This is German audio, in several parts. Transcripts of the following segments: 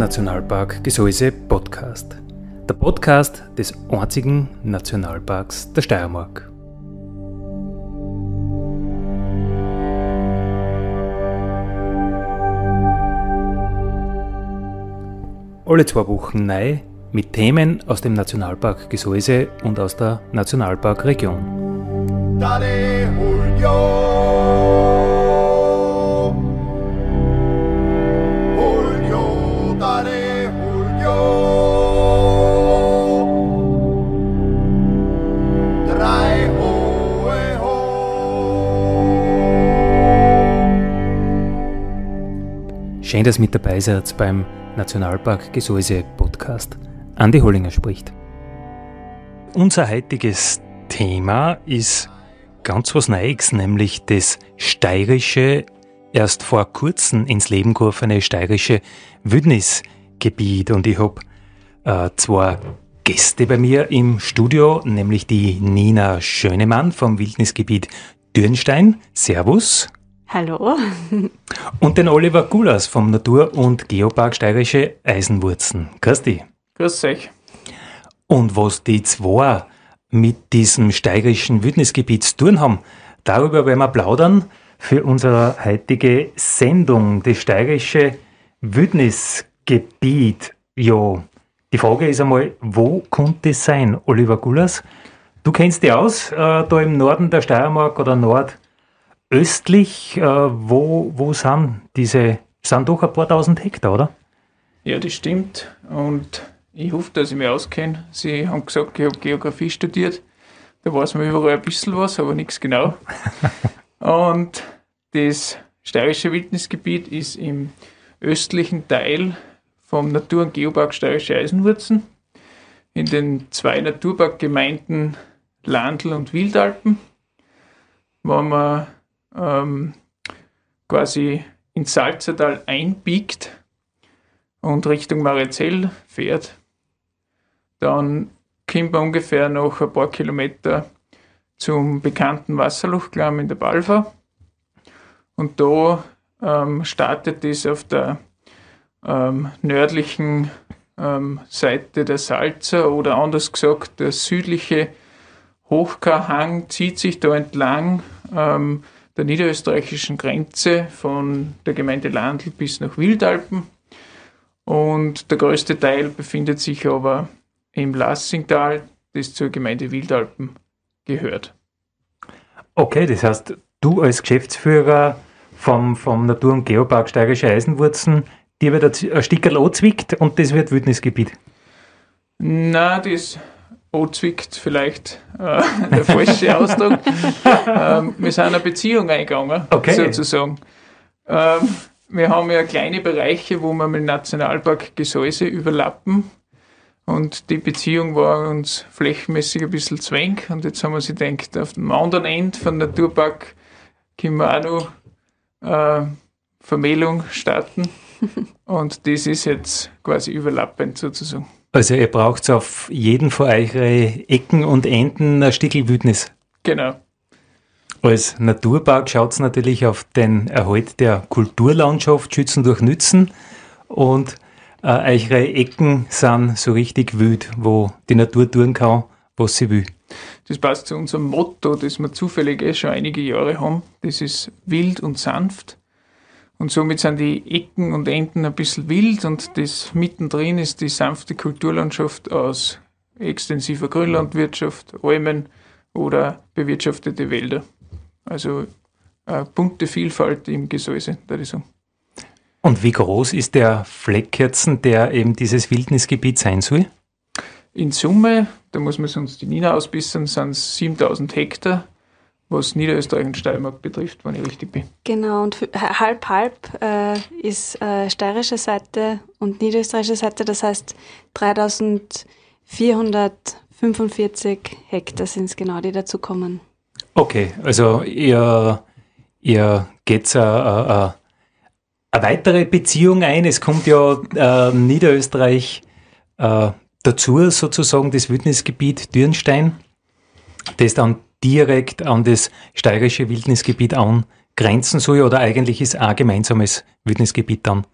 Nationalpark Gesäuse Podcast. Der Podcast des einzigen Nationalparks der Steiermark. Alle zwei Wochen neu mit Themen aus dem Nationalpark Gesäuse und aus der Nationalparkregion. Daddy, Schön, dass mit dabei seid beim Nationalpark Gesäuse Podcast. Andi Hollinger spricht. Unser heutiges Thema ist ganz was Neues, nämlich das steirische, erst vor kurzem ins Leben gerufene steirische Wildnisgebiet. Und ich habe äh, zwei Gäste bei mir im Studio, nämlich die Nina Schönemann vom Wildnisgebiet Dürnstein. Servus. Hallo. Und den Oliver Gulas vom Natur- und Geopark Steirische Eisenwurzen. Grüß dich. Grüß euch. Und was die zwei mit diesem steirischen Wildnisgebiet zu tun haben, darüber werden wir plaudern für unsere heutige Sendung. Das steirische Wildnisgebiet. Ja, die Frage ist einmal, wo konnte es sein, Oliver Gulas? Du kennst dich aus, äh, da im Norden der Steiermark oder Nord- östlich, äh, wo, wo sind diese, sind doch ein paar tausend Hektar, oder? Ja, das stimmt. Und ich hoffe, dass ich mich auskenne. Sie haben gesagt, ich habe Geografie studiert. Da weiß man überall ein bisschen was, aber nichts genau. Und das steirische Wildnisgebiet ist im östlichen Teil vom Natur- und Geopark Steirische Eisenwurzen in den zwei Naturparkgemeinden Landl und Wildalpen. Wenn man ähm, quasi ins Salzertal einbiegt und Richtung Marizell fährt, dann kommt man ungefähr noch ein paar Kilometer zum bekannten Wasserlochklamm in der Balfa. Und da ähm, startet es auf der ähm, nördlichen ähm, Seite der Salzer oder anders gesagt, der südliche Hochkarhang zieht sich da entlang. Ähm, der niederösterreichischen Grenze von der Gemeinde Landl bis nach Wildalpen. Und der größte Teil befindet sich aber im Lassingtal, das zur Gemeinde Wildalpen gehört. Okay, das heißt, du als Geschäftsführer vom, vom Natur- und Geopark Steirische Eisenwurzen, dir wird ein Stickerl zwickt und das wird Wildnisgebiet. Na, das oh, zwickt vielleicht äh, der falsche Ausdruck. ähm, wir sind eine Beziehung eingegangen, okay. sozusagen. Ähm, wir haben ja kleine Bereiche, wo wir mit dem Nationalpark Gesäuse überlappen. Und die Beziehung war uns flächenmäßig ein bisschen zwäng. Und jetzt haben wir sie gedacht, auf dem anderen End von Naturpark können wir auch noch äh, Vermählung starten. Und das ist jetzt quasi überlappend sozusagen. Also ihr braucht auf jeden von eure Ecken und Enden ein Stickelwildnis. Genau. Als Naturpark schaut es natürlich auf den Erhalt der Kulturlandschaft, Schützen durch Nützen und äh, eure Ecken sind so richtig wüt, wo die Natur tun kann, was sie will. Das passt zu unserem Motto, das wir zufällig eh schon einige Jahre haben. Das ist wild und sanft. Und somit sind die Ecken und Enden ein bisschen wild und das mittendrin ist die sanfte Kulturlandschaft aus extensiver Grünlandwirtschaft, Almen oder bewirtschaftete Wälder. Also eine bunte Vielfalt im Gesäuse, da ich sagen. Und wie groß ist der Fleck jetzt, der eben dieses Wildnisgebiet sein soll? In Summe, da muss man sonst die Nina ausbissen, sind es 7000 Hektar was Niederösterreich und Steiermark betrifft, wenn ich richtig bin. Genau, und halb-halb äh, ist äh, steirische Seite und niederösterreichische Seite, das heißt 3445 Hektar sind es genau, die dazukommen. Okay, also ihr, ihr geht eine, äh, äh, äh, eine weitere Beziehung ein. Es kommt ja äh, Niederösterreich dazu, sozusagen das Wildnisgebiet Dürnstein, das dann direkt an das steirische Wildnisgebiet angrenzen soll oder eigentlich ist ein gemeinsames Wildnisgebiet dann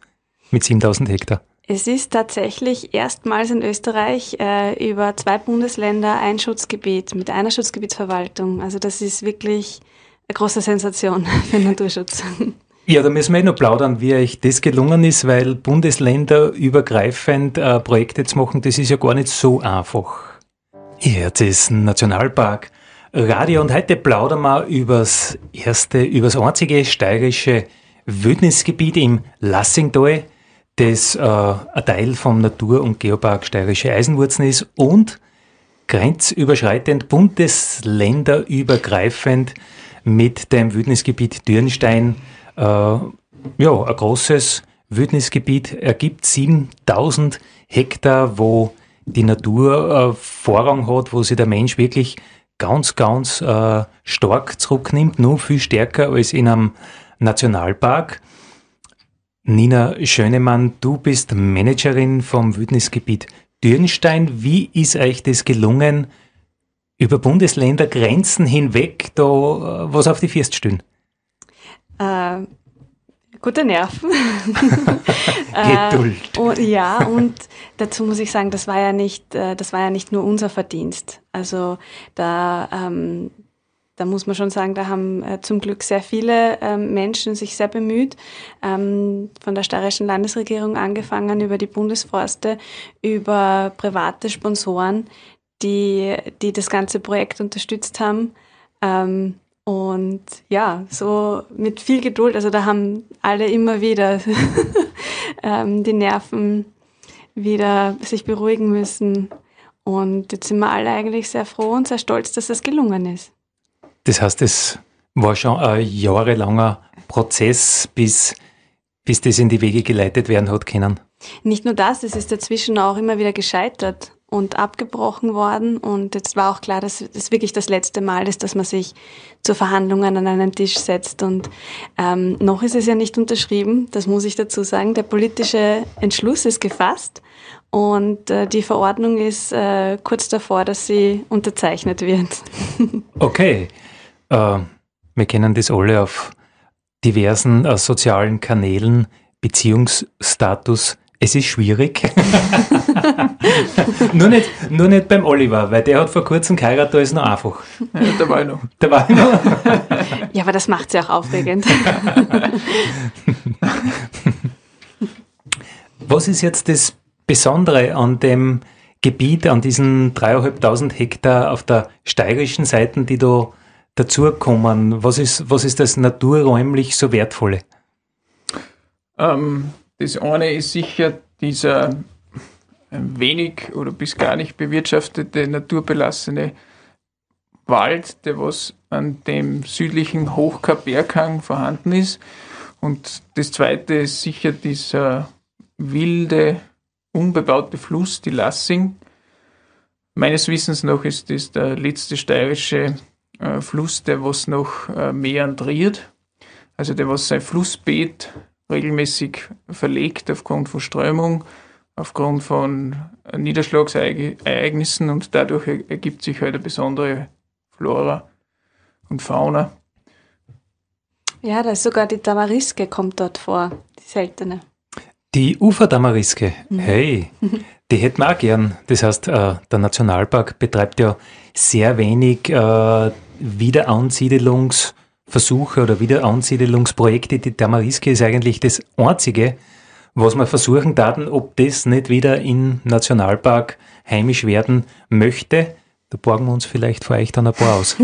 mit 7000 Hektar? Es ist tatsächlich erstmals in Österreich äh, über zwei Bundesländer ein Schutzgebiet mit einer Schutzgebietsverwaltung. Also das ist wirklich eine große Sensation für den Naturschutz. Ja, da müssen wir eh noch plaudern, wie euch das gelungen ist, weil bundesländerübergreifend äh, Projekte zu machen, das ist ja gar nicht so einfach. Ja, das ist ein Nationalpark, Radio und heute plaudern wir über das erste, über das einzige steirische Wildnisgebiet im Lassingtal, das äh, ein Teil vom Natur- und Geopark Steirische Eisenwurzen ist und grenzüberschreitend, bundesländerübergreifend mit dem Wildnisgebiet Dürnstein äh, ja, ein großes Wildnisgebiet ergibt 7000 Hektar, wo die Natur äh, Vorrang hat, wo sich der Mensch wirklich ganz, ganz äh, stark zurücknimmt, nur viel stärker als in einem Nationalpark. Nina Schönemann, du bist Managerin vom Wildnisgebiet Dürnstein. Wie ist euch das gelungen, über Bundesländergrenzen hinweg da äh, was auf die First stehen? Äh, gute Nerven. Geduld. Äh, und, ja, und dazu muss ich sagen, das war ja nicht, äh, das war ja nicht nur unser Verdienst. Also da, ähm, da muss man schon sagen, da haben äh, zum Glück sehr viele ähm, Menschen sich sehr bemüht, ähm, von der steirischen Landesregierung angefangen, über die Bundesforste, über private Sponsoren, die, die das ganze Projekt unterstützt haben. Ähm, und ja, so mit viel Geduld, also da haben alle immer wieder ähm, die Nerven wieder sich beruhigen müssen. Und jetzt sind wir alle eigentlich sehr froh und sehr stolz, dass das gelungen ist. Das heißt, es war schon ein jahrelanger Prozess, bis, bis das in die Wege geleitet werden hat können. Nicht nur das, es ist dazwischen auch immer wieder gescheitert und abgebrochen worden. Und jetzt war auch klar, dass es wirklich das letzte Mal ist, dass man sich zu Verhandlungen an einen Tisch setzt. Und ähm, noch ist es ja nicht unterschrieben, das muss ich dazu sagen. Der politische Entschluss ist gefasst und äh, die Verordnung ist äh, kurz davor, dass sie unterzeichnet wird. okay. Äh, wir kennen das alle auf diversen äh, sozialen Kanälen, Beziehungsstatus es ist schwierig. nur, nicht, nur nicht beim Oliver, weil der hat vor kurzem geheiratet, da ist noch einfach. Ja, da war ich noch. Da war noch. ja, aber das macht es ja auch aufregend. Was ist jetzt das Besondere an dem Gebiet, an diesen dreieinhalbtausend Hektar auf der steirischen Seite, die da dazukommen? Was ist, was ist das naturräumlich so Wertvolle? Ähm, das eine ist sicher dieser wenig oder bis gar nicht bewirtschaftete naturbelassene Wald, der was an dem südlichen Hochkap-Berghang vorhanden ist. Und das zweite ist sicher dieser wilde, unbebaute Fluss, die Lassing. Meines Wissens noch ist das der letzte steirische äh, Fluss, der was noch äh, meandriert. Also der was sein Flussbeet regelmäßig verlegt aufgrund von Strömung, aufgrund von Niederschlagsereignissen und dadurch ergibt sich halt eine besondere Flora und Fauna. Ja, da ist sogar die Tamariske kommt dort vor, die seltene. Die Ufertamariske, mhm. hey, die hätten wir auch gern. Das heißt, äh, der Nationalpark betreibt ja sehr wenig äh, Wiederansiedelungs- Versuche oder Wiederansiedelungsprojekte, die Tamariske ist eigentlich das einzige, was wir versuchen daten, ob das nicht wieder im Nationalpark heimisch werden möchte. Da borgen wir uns vielleicht vor euch dann ein paar aus.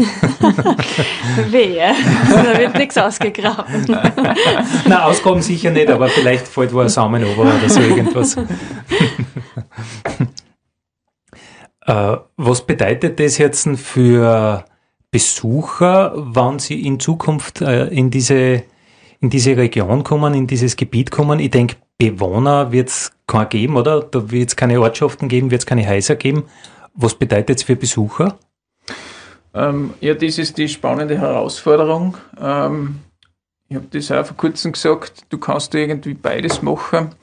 Wehe, da wird nichts ausgegraben. Na, ausgraben sicher nicht, aber vielleicht fällt wo ein Samen runter oder so irgendwas. äh, was bedeutet das jetzt für Besucher, wann sie in Zukunft äh, in, diese, in diese Region kommen, in dieses Gebiet kommen? Ich denke, Bewohner wird es kein geben, oder? Da wird es keine Ortschaften geben, wird es keine Häuser geben. Was bedeutet es für Besucher? Ähm, ja, das ist die spannende Herausforderung. Ähm, ich habe das auch vor kurzem gesagt, du kannst irgendwie beides machen,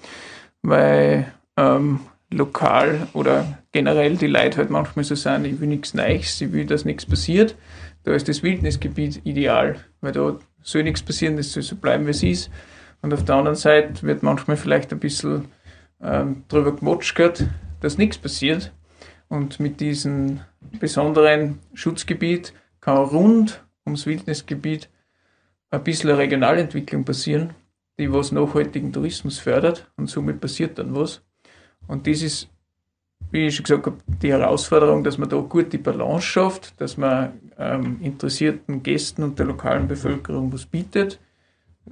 weil ähm, lokal oder generell die Leute halt manchmal so sagen, ich will nichts Neues, ich will, dass nichts passiert da ist das Wildnisgebiet ideal, weil da soll nichts passieren, das soll so bleiben, wie es ist. Und auf der anderen Seite wird manchmal vielleicht ein bisschen ähm, drüber gemotschkert, dass nichts passiert. Und mit diesem besonderen Schutzgebiet kann rund ums Wildnisgebiet ein bisschen eine Regionalentwicklung passieren, die was nachhaltigen Tourismus fördert und somit passiert dann was. Und das ist wie ich schon gesagt habe, die Herausforderung, dass man da gut die Balance schafft, dass man ähm, interessierten Gästen und der lokalen Bevölkerung was bietet,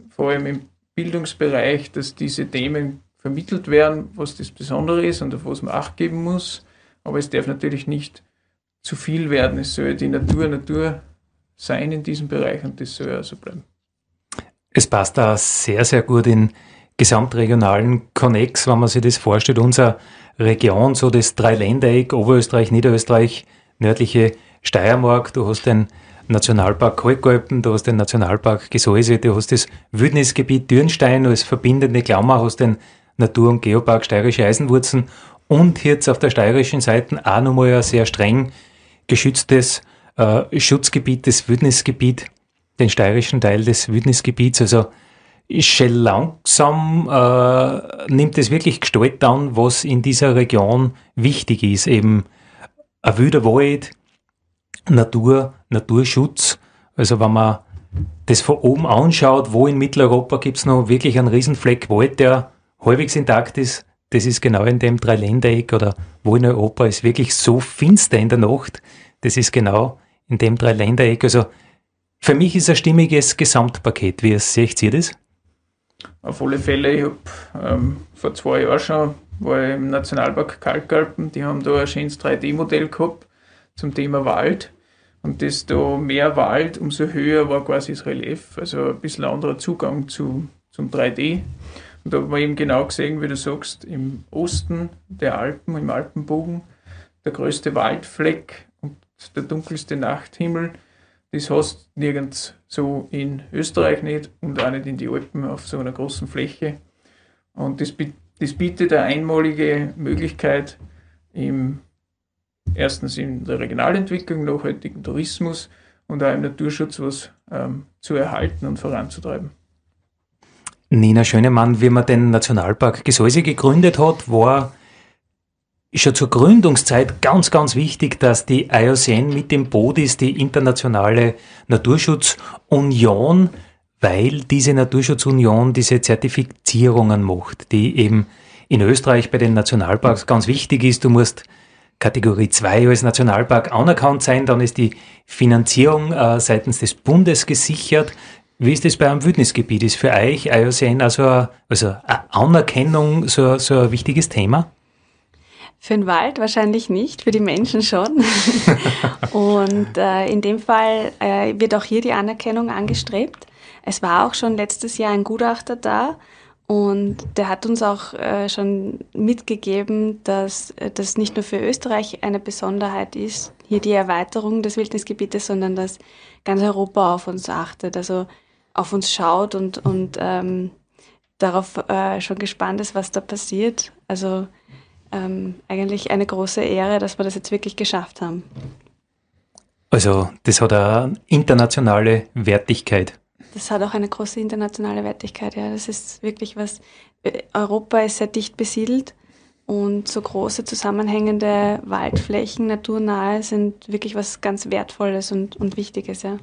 vor allem im Bildungsbereich, dass diese Themen vermittelt werden, was das Besondere ist und auf was man Acht geben muss. Aber es darf natürlich nicht zu viel werden. Es soll die Natur Natur sein in diesem Bereich und das soll ja so bleiben. Es passt da sehr, sehr gut in gesamtregionalen Connex, wenn man sich das vorstellt. Unser Region, so das Dreiländereck, Oberösterreich, Niederösterreich, nördliche Steiermark, du hast den Nationalpark Kalkalpen, du hast den Nationalpark Gesäuse, du hast das Wildnisgebiet Dürnstein als verbindende Klammer, hast den Natur- und Geopark Steirische Eisenwurzen und jetzt auf der steirischen Seite auch nochmal ein sehr streng geschütztes äh, Schutzgebiet, das Wildnisgebiet, den steirischen Teil des Wildnisgebiets, also schon langsam äh, nimmt es wirklich Gestalt an, was in dieser Region wichtig ist. Eben ein wilder Wald, Natur, Naturschutz. Also wenn man das von oben anschaut, wo in Mitteleuropa gibt es noch wirklich einen Riesenfleck Wald, der halbwegs intakt ist, das ist genau in dem Dreiländereck oder wo in Europa ist wirklich so finster in der Nacht, das ist genau in dem Dreiländereck. Also für mich ist ein stimmiges Gesamtpaket. Wie seht ihr das? Auf alle Fälle, ich habe ähm, vor zwei Jahren schon war ich im Nationalpark Kalkalpen, die haben da ein schönes 3D-Modell gehabt zum Thema Wald. Und desto mehr Wald, umso höher war quasi das Relief. Also ein bisschen anderer Zugang zu, zum 3D. Und da hat man eben genau gesehen, wie du sagst, im Osten der Alpen, im Alpenbogen, der größte Waldfleck und der dunkelste Nachthimmel das hast du nirgends so in Österreich nicht und auch nicht in die Alpen auf so einer großen Fläche. Und das, das bietet eine einmalige Möglichkeit, im, erstens in der Regionalentwicklung, nachhaltigen Tourismus und auch im Naturschutz was ähm, zu erhalten und voranzutreiben. Nina Schönemann, wie man den Nationalpark Gesäuse gegründet hat, war ist ja zur Gründungszeit ganz, ganz wichtig, dass die IOCN mit dem Boot ist, die Internationale Naturschutzunion, weil diese Naturschutzunion diese Zertifizierungen macht, die eben in Österreich bei den Nationalparks ganz wichtig ist. Du musst Kategorie 2 als Nationalpark anerkannt sein, dann ist die Finanzierung äh, seitens des Bundes gesichert. Wie ist das bei einem Wildnisgebiet? Ist für euch IOCN also, also Anerkennung so, so ein wichtiges Thema? Für den Wald wahrscheinlich nicht, für die Menschen schon. und äh, in dem Fall äh, wird auch hier die Anerkennung angestrebt. Es war auch schon letztes Jahr ein Gutachter da und der hat uns auch äh, schon mitgegeben, dass äh, das nicht nur für Österreich eine Besonderheit ist, hier die Erweiterung des Wildnisgebietes, sondern dass ganz Europa auf uns achtet, also auf uns schaut und, und ähm, darauf äh, schon gespannt ist, was da passiert. Also ähm, eigentlich eine große Ehre, dass wir das jetzt wirklich geschafft haben. Also das hat eine internationale Wertigkeit. Das hat auch eine große internationale Wertigkeit, ja. Das ist wirklich was. Äh, Europa ist sehr dicht besiedelt und so große zusammenhängende Waldflächen, naturnahe, sind wirklich was ganz Wertvolles und, und Wichtiges, ja.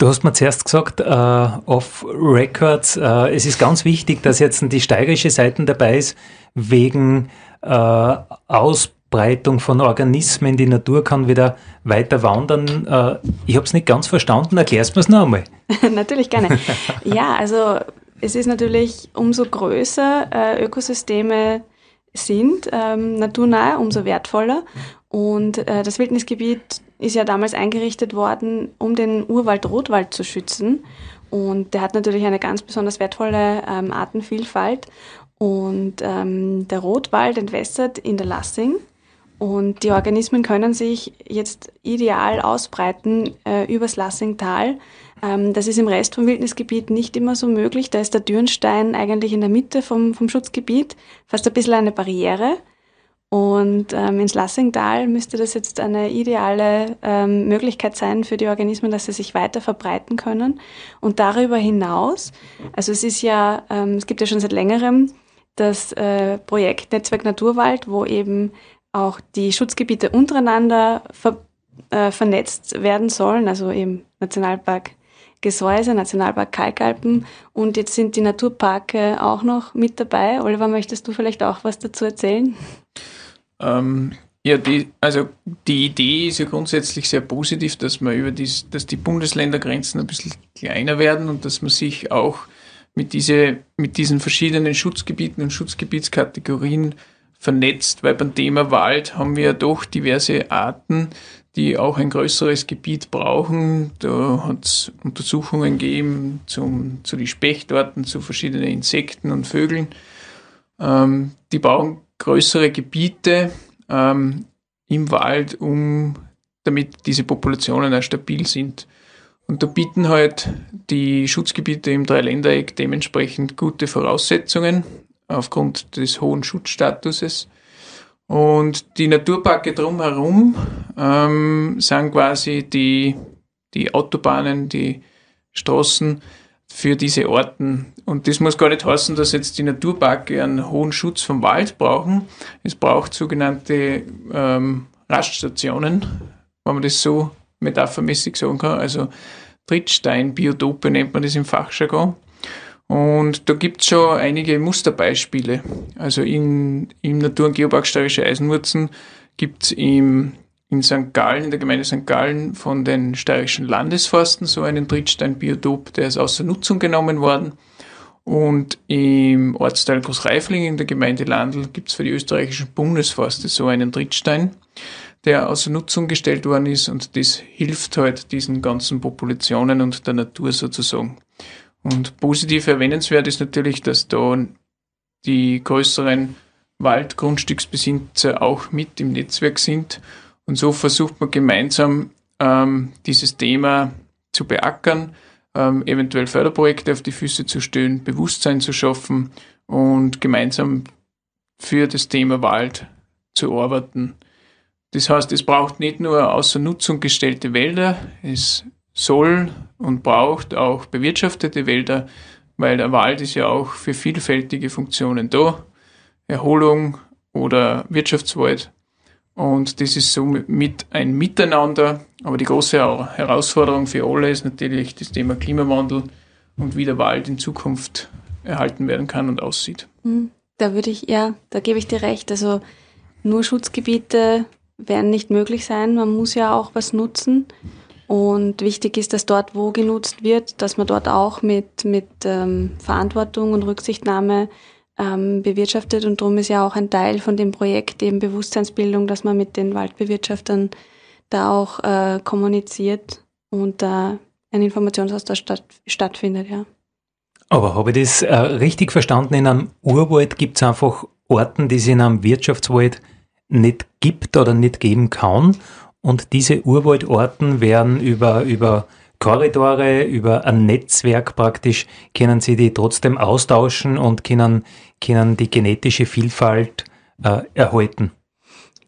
Du hast mir zuerst gesagt, äh, off Records, äh, es ist ganz wichtig, dass jetzt die steirische Seite dabei ist, wegen äh, Ausbreitung von Organismen. Die Natur kann wieder weiter wandern. Äh, ich habe es nicht ganz verstanden. Erklärst mir es noch einmal. natürlich gerne. Ja, also es ist natürlich, umso größer äh, Ökosysteme sind, ähm, naturnah, umso wertvoller. Und äh, das Wildnisgebiet ist ja damals eingerichtet worden, um den Urwald Rotwald zu schützen. Und der hat natürlich eine ganz besonders wertvolle ähm, Artenvielfalt. Und ähm, der Rotwald entwässert in der Lassing. Und die Organismen können sich jetzt ideal ausbreiten äh, übers Lassingtal. Ähm, das ist im Rest vom Wildnisgebiet nicht immer so möglich. Da ist der Dürnstein eigentlich in der Mitte vom, vom Schutzgebiet, fast ein bisschen eine Barriere. Und ähm, ins Lassingtal müsste das jetzt eine ideale ähm, Möglichkeit sein für die Organismen, dass sie sich weiter verbreiten können. Und darüber hinaus, also es ist ja, ähm, es gibt ja schon seit längerem das äh, Projekt Netzwerk Naturwald, wo eben auch die Schutzgebiete untereinander ver äh, vernetzt werden sollen, also im Nationalpark Gesäuse, Nationalpark Kalkalpen und jetzt sind die Naturparke auch noch mit dabei. Oliver, möchtest du vielleicht auch was dazu erzählen? Ähm, ja, die, also die Idee ist ja grundsätzlich sehr positiv, dass man über dies, dass die Bundesländergrenzen ein bisschen kleiner werden und dass man sich auch mit, diese, mit diesen verschiedenen Schutzgebieten und Schutzgebietskategorien vernetzt, weil beim Thema Wald haben wir ja doch diverse Arten, die auch ein größeres Gebiet brauchen. Da hat es Untersuchungen gegeben zum, zu den Spechtorten, zu verschiedenen Insekten und Vögeln. Ähm, die brauchen größere Gebiete ähm, im Wald, um damit diese Populationen auch stabil sind. Und da bieten halt die Schutzgebiete im Dreiländereck dementsprechend gute Voraussetzungen aufgrund des hohen Schutzstatuses. Und die Naturparke drumherum ähm, sind quasi die, die Autobahnen, die Straßen, für diese Orten. Und das muss gar nicht heißen, dass jetzt die Naturparke einen hohen Schutz vom Wald brauchen. Es braucht sogenannte ähm, Raststationen, wenn man das so metaphermäßig sagen kann. Also Trittsteinbiotope nennt man das im Fachjargon. Und da gibt es schon einige Musterbeispiele. Also in, im Natur- und Geopark Steirische Eisenwurzen gibt es im in St. Gallen, in der Gemeinde St. Gallen von den steirischen Landesforsten so einen Trittsteinbiotop, der ist außer Nutzung genommen worden. Und im Ortsteil Großreifling in der Gemeinde Landl gibt es für die österreichischen Bundesforste so einen Trittstein, der außer Nutzung gestellt worden ist und das hilft halt diesen ganzen Populationen und der Natur sozusagen. Und positiv erwähnenswert ist natürlich, dass da die größeren Waldgrundstücksbesitzer auch mit im Netzwerk sind und so versucht man gemeinsam ähm, dieses Thema zu beackern, ähm, eventuell Förderprojekte auf die Füße zu stellen, Bewusstsein zu schaffen und gemeinsam für das Thema Wald zu arbeiten. Das heißt, es braucht nicht nur außer Nutzung gestellte Wälder, es soll und braucht auch bewirtschaftete Wälder, weil der Wald ist ja auch für vielfältige Funktionen da. Erholung oder Wirtschaftswald und das ist somit ein Miteinander. Aber die große Herausforderung für alle ist natürlich das Thema Klimawandel und wie der Wald in Zukunft erhalten werden kann und aussieht. Hm, da würde ich, ja, da gebe ich dir recht. Also nur Schutzgebiete werden nicht möglich sein. Man muss ja auch was nutzen. Und wichtig ist, dass dort, wo genutzt wird, dass man dort auch mit, mit ähm, Verantwortung und Rücksichtnahme ähm, bewirtschaftet. Und darum ist ja auch ein Teil von dem Projekt eben Bewusstseinsbildung, dass man mit den Waldbewirtschaftern da auch äh, kommuniziert und da äh, ein Informationsaustausch statt, stattfindet, ja. Aber habe ich das äh, richtig verstanden? In einem Urwald gibt es einfach Orten, die es in einem Wirtschaftswald nicht gibt oder nicht geben kann. Und diese Urwaldorten werden über, über Korridore, über ein Netzwerk praktisch, können sie die trotzdem austauschen und können, können die genetische Vielfalt äh, erhalten.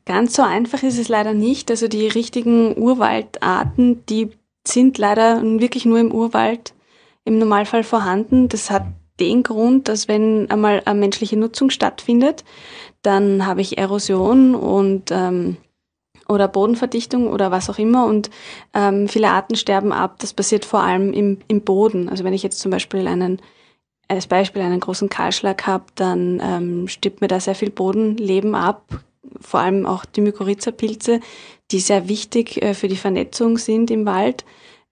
Ganz so einfach ist es leider nicht. Also die richtigen Urwaldarten, die sind leider wirklich nur im Urwald im Normalfall vorhanden. Das hat den Grund, dass wenn einmal eine menschliche Nutzung stattfindet, dann habe ich Erosion und ähm, oder Bodenverdichtung oder was auch immer. Und ähm, viele Arten sterben ab. Das passiert vor allem im, im Boden. Also wenn ich jetzt zum Beispiel einen, als Beispiel einen großen Kahlschlag habe, dann ähm, stirbt mir da sehr viel Bodenleben ab. Vor allem auch die Mykorrhiza-Pilze, die sehr wichtig äh, für die Vernetzung sind im Wald,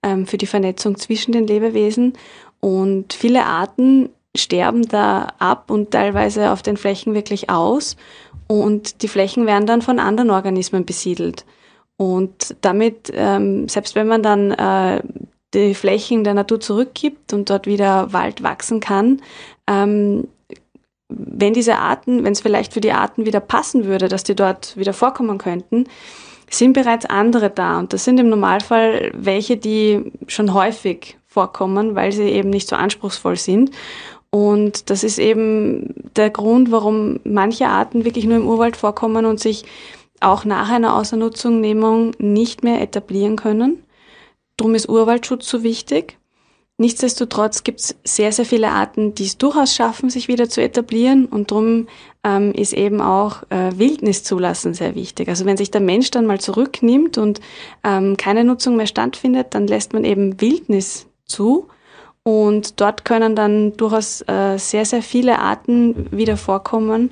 ähm, für die Vernetzung zwischen den Lebewesen. Und viele Arten sterben da ab und teilweise auf den Flächen wirklich aus. Und die Flächen werden dann von anderen Organismen besiedelt. Und damit, ähm, selbst wenn man dann äh, die Flächen der Natur zurückgibt und dort wieder Wald wachsen kann, ähm, wenn diese Arten, wenn es vielleicht für die Arten wieder passen würde, dass die dort wieder vorkommen könnten, sind bereits andere da. Und das sind im Normalfall welche, die schon häufig vorkommen, weil sie eben nicht so anspruchsvoll sind. Und das ist eben der Grund, warum manche Arten wirklich nur im Urwald vorkommen und sich auch nach einer Außernutzungnehmung nicht mehr etablieren können. Drum ist Urwaldschutz so wichtig. Nichtsdestotrotz gibt es sehr, sehr viele Arten, die es durchaus schaffen, sich wieder zu etablieren. Und darum ähm, ist eben auch äh, Wildnis zulassen sehr wichtig. Also wenn sich der Mensch dann mal zurücknimmt und ähm, keine Nutzung mehr stattfindet, dann lässt man eben Wildnis zu. Und dort können dann durchaus äh, sehr, sehr viele Arten wieder vorkommen.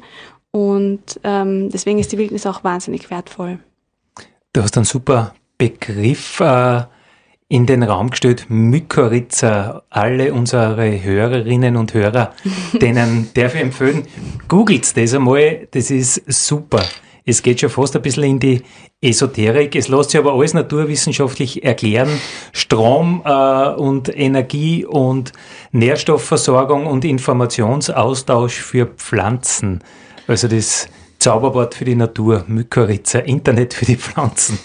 Und ähm, deswegen ist die Wildnis auch wahnsinnig wertvoll. Du hast einen super Begriff äh, in den Raum gestellt, Mykorrhiza. Alle unsere Hörerinnen und Hörer, denen darf ich empfehlen, googelt das einmal, das ist super es geht schon fast ein bisschen in die Esoterik. Es lässt sich aber alles naturwissenschaftlich erklären. Strom äh, und Energie und Nährstoffversorgung und Informationsaustausch für Pflanzen. Also das Zauberwort für die Natur, Mykorrhiza, Internet für die Pflanzen.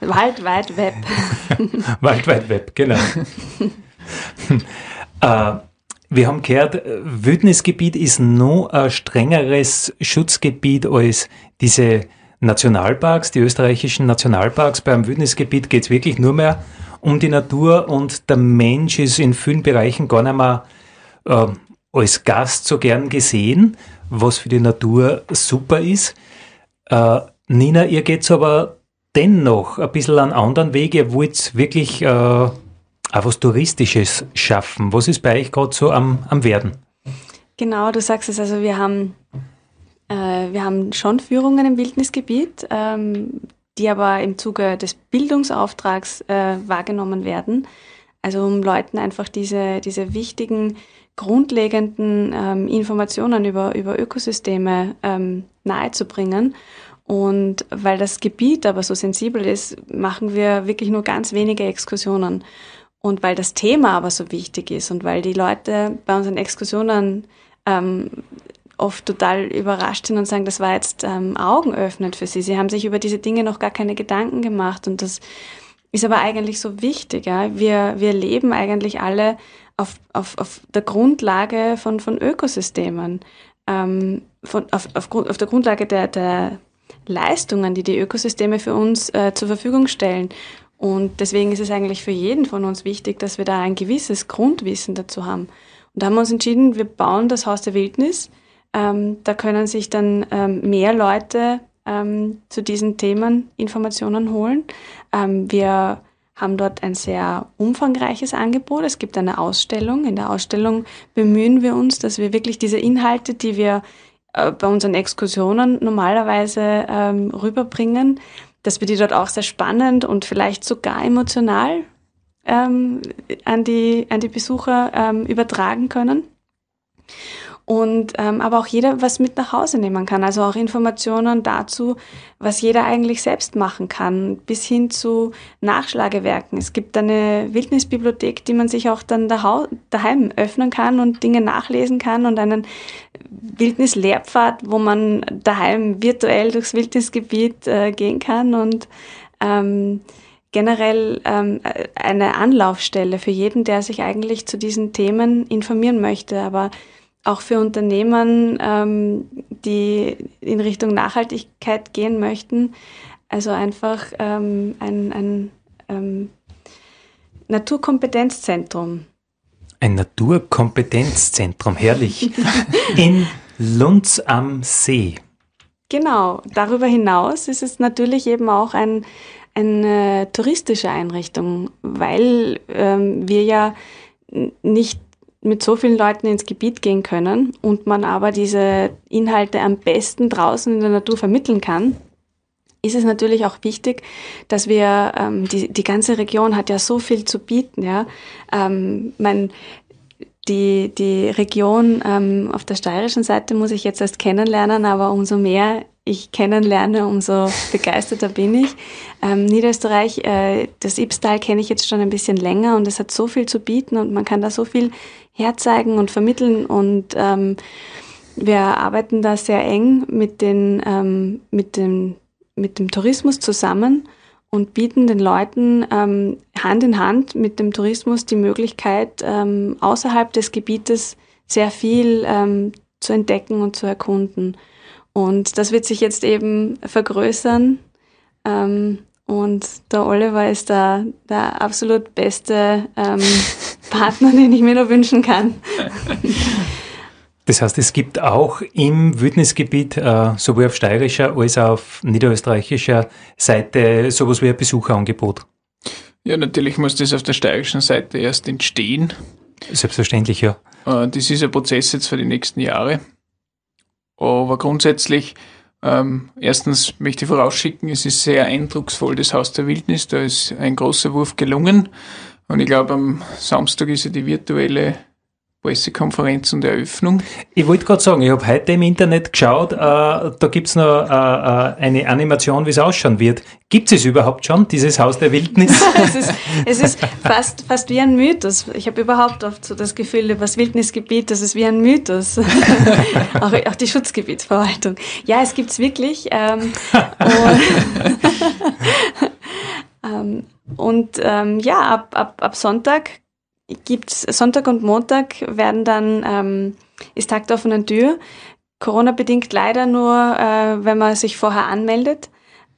Wild, Wald, Web. Wild, Wald, Web, genau. äh, wir haben gehört, äh, Wildnisgebiet ist nur ein strengeres Schutzgebiet als diese Nationalparks, die österreichischen Nationalparks. Beim Wildnisgebiet geht es wirklich nur mehr um die Natur und der Mensch ist in vielen Bereichen gar nicht mehr äh, als Gast so gern gesehen, was für die Natur super ist. Äh, Nina, ihr geht aber dennoch ein bisschen einen anderen Weg. Ihr wollt wirklich äh, auch was Touristisches schaffen. Was ist bei euch gerade so am, am Werden? Genau, du sagst es. Also wir haben, äh, wir haben schon Führungen im Wildnisgebiet, ähm, die aber im Zuge des Bildungsauftrags äh, wahrgenommen werden. Also um Leuten einfach diese, diese wichtigen, grundlegenden ähm, Informationen über, über Ökosysteme ähm, nahezubringen. Und weil das Gebiet aber so sensibel ist, machen wir wirklich nur ganz wenige Exkursionen. Und weil das Thema aber so wichtig ist und weil die Leute bei unseren Exkursionen ähm, oft total überrascht sind und sagen, das war jetzt ähm, öffnet für sie. Sie haben sich über diese Dinge noch gar keine Gedanken gemacht und das ist aber eigentlich so wichtig. Ja? Wir, wir leben eigentlich alle auf, auf, auf der Grundlage von, von Ökosystemen, ähm, von, auf, auf, auf der Grundlage der, der Leistungen, die die Ökosysteme für uns äh, zur Verfügung stellen. Und deswegen ist es eigentlich für jeden von uns wichtig, dass wir da ein gewisses Grundwissen dazu haben. Und da haben wir uns entschieden, wir bauen das Haus der Wildnis. Ähm, da können sich dann ähm, mehr Leute ähm, zu diesen Themen Informationen holen. Ähm, wir haben dort ein sehr umfangreiches Angebot. Es gibt eine Ausstellung. In der Ausstellung bemühen wir uns, dass wir wirklich diese Inhalte, die wir äh, bei unseren Exkursionen normalerweise ähm, rüberbringen, dass wir die dort auch sehr spannend und vielleicht sogar emotional ähm, an, die, an die Besucher ähm, übertragen können und ähm, aber auch jeder was mit nach Hause nehmen kann. Also auch Informationen dazu, was jeder eigentlich selbst machen kann, bis hin zu Nachschlagewerken. Es gibt eine Wildnisbibliothek, die man sich auch dann daheim öffnen kann und Dinge nachlesen kann und einen Wildnislehrpfad, wo man daheim virtuell durchs Wildnisgebiet äh, gehen kann und ähm, generell ähm, eine Anlaufstelle für jeden, der sich eigentlich zu diesen Themen informieren möchte, aber auch für Unternehmen, ähm, die in Richtung Nachhaltigkeit gehen möchten. Also einfach ähm, ein, ein ähm, Naturkompetenzzentrum. Ein Naturkompetenzzentrum, herrlich. in Lunds am See. Genau, darüber hinaus ist es natürlich eben auch ein, eine touristische Einrichtung, weil ähm, wir ja nicht mit so vielen Leuten ins Gebiet gehen können und man aber diese Inhalte am besten draußen in der Natur vermitteln kann, ist es natürlich auch wichtig, dass wir, ähm, die, die ganze Region hat ja so viel zu bieten, ja. Ähm, mein, die, die Region ähm, auf der steirischen Seite muss ich jetzt erst kennenlernen, aber umso mehr ich kennenlerne, umso begeisterter bin ich. Ähm, Niederösterreich, äh, das Ibstal kenne ich jetzt schon ein bisschen länger und es hat so viel zu bieten und man kann da so viel herzeigen und vermitteln und ähm, wir arbeiten da sehr eng mit, den, ähm, mit, dem, mit dem Tourismus zusammen und bieten den Leuten ähm, Hand in Hand mit dem Tourismus die Möglichkeit, ähm, außerhalb des Gebietes sehr viel ähm, zu entdecken und zu erkunden. Und das wird sich jetzt eben vergrößern. Ähm, und der Oliver ist da der absolut beste ähm, Partner, den ich mir nur wünschen kann. Das heißt, es gibt auch im Wildnisgebiet, äh, sowohl auf steirischer als auch auf niederösterreichischer Seite, sowas wie ein Besucherangebot. Ja, natürlich muss das auf der steirischen Seite erst entstehen. Selbstverständlich, ja. Äh, das ist ein Prozess jetzt für die nächsten Jahre. Aber grundsätzlich, ähm, erstens möchte ich vorausschicken, es ist sehr eindrucksvoll, das Haus der Wildnis. Da ist ein großer Wurf gelungen. Und ich glaube, am Samstag ist ja die virtuelle Pressekonferenz und Eröffnung. Ich wollte gerade sagen, ich habe heute im Internet geschaut, äh, da gibt es noch äh, äh, eine Animation, wie es ausschauen wird. Gibt es überhaupt schon, dieses Haus der Wildnis? es ist, es ist fast, fast wie ein Mythos. Ich habe überhaupt oft so das Gefühl, über das Wildnisgebiet, das ist wie ein Mythos. auch, auch, die Schutzgebietsverwaltung. Ja, es gibt es wirklich. Ähm, ähm, und, ähm, ja, ab, ab, ab Sonntag gibt's Sonntag und Montag werden dann ähm, ist Tag der offenen Tür. Corona bedingt leider nur, äh, wenn man sich vorher anmeldet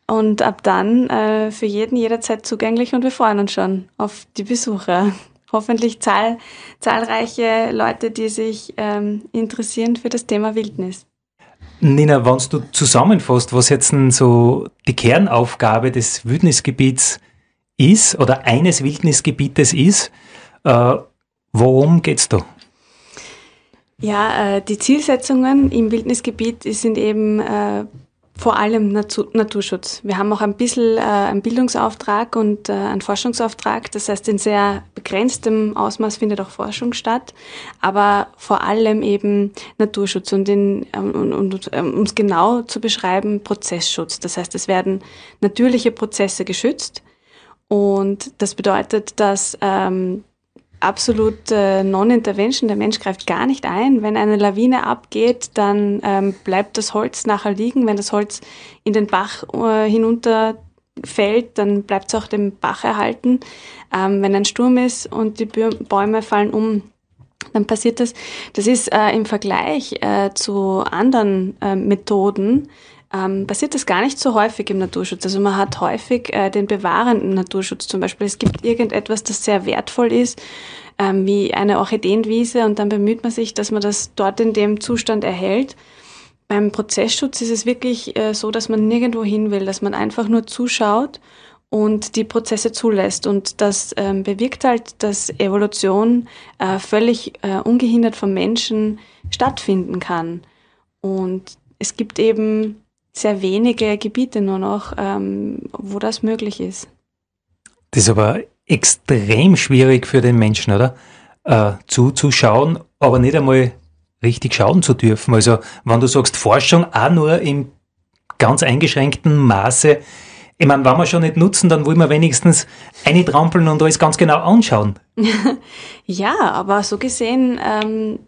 und ab dann äh, für jeden jederzeit zugänglich und wir freuen uns schon auf die Besucher. Hoffentlich zahl zahlreiche Leute, die sich ähm, interessieren für das Thema Wildnis. Nina, wenn du zusammenfasst, was jetzt so die Kernaufgabe des Wildnisgebiets ist oder eines Wildnisgebietes ist, äh, worum es da? Ja, äh, die Zielsetzungen im Wildnisgebiet sind eben äh, vor allem Natur Naturschutz. Wir haben auch ein bisschen äh, einen Bildungsauftrag und äh, einen Forschungsauftrag. Das heißt, in sehr begrenztem Ausmaß findet auch Forschung statt, aber vor allem eben Naturschutz und, in, ähm, und, und ähm, um es genau zu beschreiben, Prozessschutz. Das heißt, es werden natürliche Prozesse geschützt und das bedeutet, dass ähm, absolut äh, Non-Intervention. Der Mensch greift gar nicht ein. Wenn eine Lawine abgeht, dann ähm, bleibt das Holz nachher liegen. Wenn das Holz in den Bach äh, hinunterfällt, dann bleibt es auch dem Bach erhalten. Ähm, wenn ein Sturm ist und die Bäume fallen um, dann passiert das. Das ist äh, im Vergleich äh, zu anderen äh, Methoden ähm, passiert das gar nicht so häufig im Naturschutz. Also man hat häufig äh, den bewahrenden Naturschutz zum Beispiel. Es gibt irgendetwas, das sehr wertvoll ist, ähm, wie eine Orchideenwiese und dann bemüht man sich, dass man das dort in dem Zustand erhält. Beim Prozessschutz ist es wirklich äh, so, dass man nirgendwo hin will, dass man einfach nur zuschaut und die Prozesse zulässt. Und das ähm, bewirkt halt, dass Evolution äh, völlig äh, ungehindert vom Menschen stattfinden kann. Und es gibt eben sehr wenige Gebiete nur noch, ähm, wo das möglich ist. Das ist aber extrem schwierig für den Menschen, oder? Äh, zuzuschauen, aber nicht einmal richtig schauen zu dürfen. Also, wenn du sagst Forschung auch nur im ganz eingeschränkten Maße, ich meine, wenn wir schon nicht nutzen, dann wollen wir wenigstens eintrampeln und alles ganz genau anschauen. ja, aber so gesehen, ähm,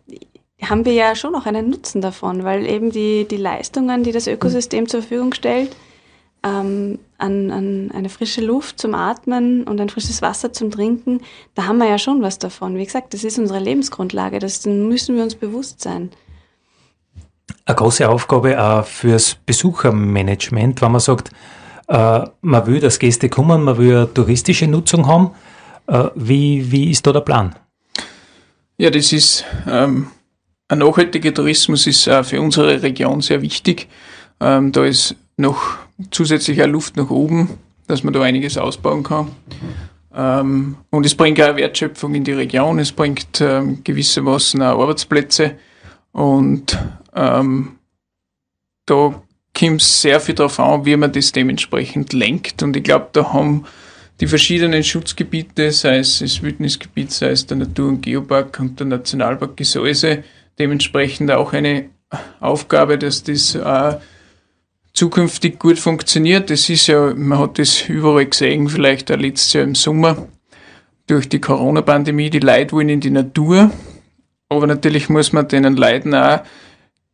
haben wir ja schon auch einen Nutzen davon, weil eben die, die Leistungen, die das Ökosystem zur Verfügung stellt, ähm, an, an eine frische Luft zum Atmen und ein frisches Wasser zum Trinken, da haben wir ja schon was davon. Wie gesagt, das ist unsere Lebensgrundlage, das müssen wir uns bewusst sein. Eine große Aufgabe auch fürs Besuchermanagement, wenn man sagt, äh, man will, dass Gäste kommen, man will eine touristische Nutzung haben. Äh, wie, wie ist da der Plan? Ja, das ist ähm ein nachhaltiger Tourismus ist äh, für unsere Region sehr wichtig. Ähm, da ist noch zusätzlicher Luft nach oben, dass man da einiges ausbauen kann. Ähm, und es bringt auch Wertschöpfung in die Region, es bringt ähm, gewissermaßen auch Arbeitsplätze. Und ähm, da kommt es sehr viel darauf an, wie man das dementsprechend lenkt. Und ich glaube, da haben die verschiedenen Schutzgebiete, sei es das Wildnisgebiet, sei es der Natur- und Geopark und der Nationalpark Gesäuse, dementsprechend auch eine Aufgabe, dass das äh, zukünftig gut funktioniert. Das ist ja, man hat das überall gesehen, vielleicht auch letztes Jahr im Sommer durch die Corona-Pandemie, die Leute wollen in die Natur. Aber natürlich muss man denen Leuten auch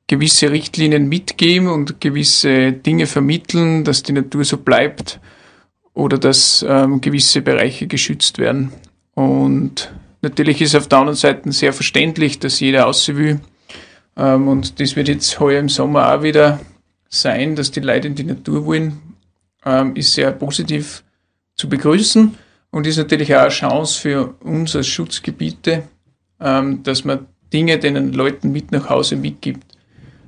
gewisse Richtlinien mitgeben und gewisse Dinge vermitteln, dass die Natur so bleibt oder dass ähm, gewisse Bereiche geschützt werden. Und Natürlich ist auf der anderen Seite sehr verständlich, dass jeder aussehen will. Ähm, und das wird jetzt heuer im Sommer auch wieder sein, dass die Leute in die Natur wollen, ähm, ist sehr positiv zu begrüßen und ist natürlich auch eine Chance für uns als Schutzgebiete, ähm, dass man Dinge den Leuten mit nach Hause mitgibt.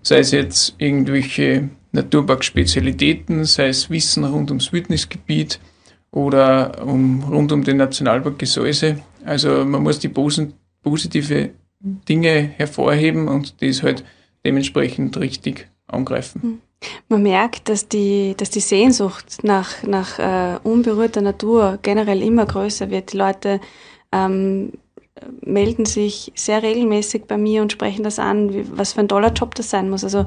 Sei es jetzt irgendwelche Naturparkspezialitäten, sei es Wissen rund ums Wildnisgebiet oder um, rund um den Nationalpark Gesäuse. Also man muss die posen, positive Dinge hervorheben und das halt dementsprechend richtig angreifen. Hm. Man merkt, dass die, dass die Sehnsucht nach, nach äh, unberührter Natur generell immer größer wird. Die Leute ähm, melden sich sehr regelmäßig bei mir und sprechen das an, wie, was für ein toller Job das sein muss. Also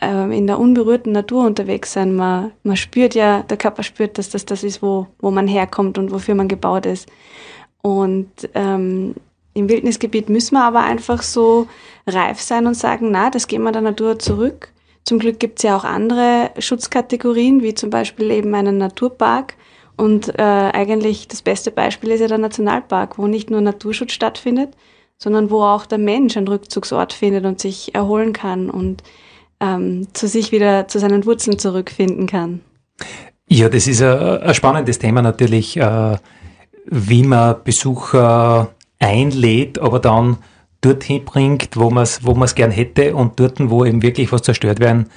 äh, in der unberührten Natur unterwegs sein. Man, man spürt ja, der Körper spürt, dass das das ist, wo, wo man herkommt und wofür man gebaut ist. Und ähm, im Wildnisgebiet müssen wir aber einfach so reif sein und sagen, na, das gehen wir der Natur zurück. Zum Glück gibt es ja auch andere Schutzkategorien, wie zum Beispiel eben einen Naturpark. Und äh, eigentlich das beste Beispiel ist ja der Nationalpark, wo nicht nur Naturschutz stattfindet, sondern wo auch der Mensch einen Rückzugsort findet und sich erholen kann und ähm, zu sich wieder, zu seinen Wurzeln zurückfinden kann. Ja, das ist ein, ein spannendes Thema natürlich. Äh wie man Besucher einlädt, aber dann dorthin bringt, wo man es wo gern hätte und dort, wo eben wirklich was zerstört werden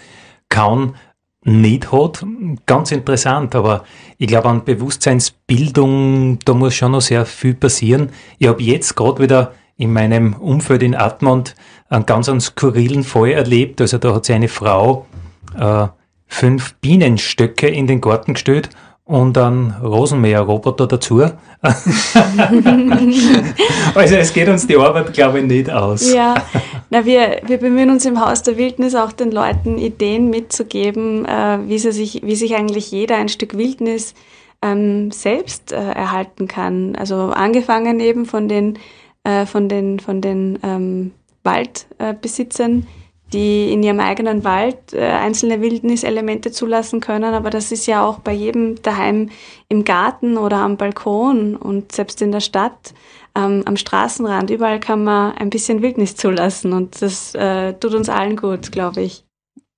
kann, nicht hat. Ganz interessant, aber ich glaube, an Bewusstseinsbildung, da muss schon noch sehr viel passieren. Ich habe jetzt gerade wieder in meinem Umfeld in Atmund einen ganz einen skurrilen Fall erlebt. Also da hat sich eine Frau äh, fünf Bienenstöcke in den Garten gestellt und einen Rosenmäher-Roboter dazu. also es geht uns die Arbeit, glaube ich, nicht aus. Ja, na, wir, wir bemühen uns im Haus der Wildnis auch den Leuten Ideen mitzugeben, äh, wie, sie sich, wie sich eigentlich jeder ein Stück Wildnis ähm, selbst äh, erhalten kann. Also angefangen eben von den, äh, von den, von den ähm, Waldbesitzern die in ihrem eigenen Wald äh, einzelne Wildniselemente zulassen können, aber das ist ja auch bei jedem daheim im Garten oder am Balkon und selbst in der Stadt ähm, am Straßenrand, überall kann man ein bisschen Wildnis zulassen und das äh, tut uns allen gut, glaube ich.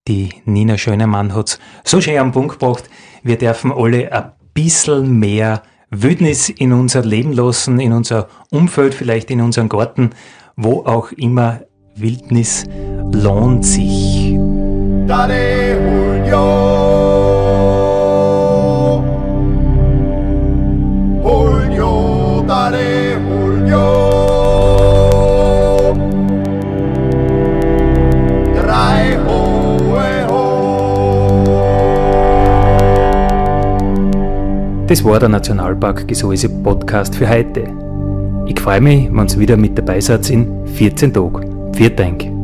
Die Nina Schönemann hat es so schön am Punkt gebracht, wir dürfen alle ein bisschen mehr Wildnis in unser Leben lassen, in unser Umfeld, vielleicht in unseren Garten, wo auch immer Wildnis lohnt sich. Das war der Nationalpark Gesäuse Podcast für heute. Ich freue mich, wenn Sie wieder mit dabei seid in 14 Tagen. you think?